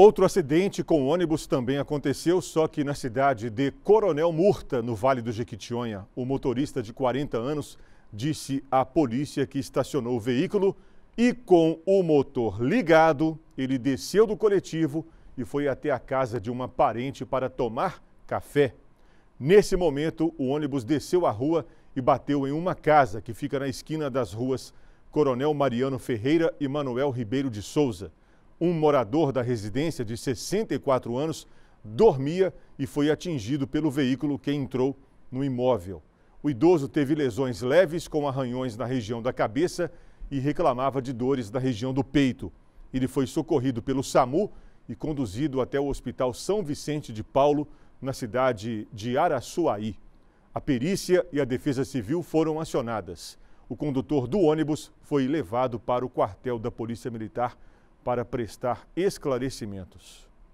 Outro acidente com ônibus também aconteceu, só que na cidade de Coronel Murta, no Vale do Jequitinhonha. O motorista de 40 anos disse à polícia que estacionou o veículo e, com o motor ligado, ele desceu do coletivo e foi até a casa de uma parente para tomar café. Nesse momento, o ônibus desceu a rua e bateu em uma casa que fica na esquina das ruas Coronel Mariano Ferreira e Manuel Ribeiro de Souza. Um morador da residência de 64 anos dormia e foi atingido pelo veículo que entrou no imóvel. O idoso teve lesões leves com arranhões na região da cabeça e reclamava de dores na região do peito. Ele foi socorrido pelo SAMU e conduzido até o Hospital São Vicente de Paulo, na cidade de Araçuaí. A perícia e a Defesa Civil foram acionadas. O condutor do ônibus foi levado para o quartel da Polícia Militar para prestar esclarecimentos.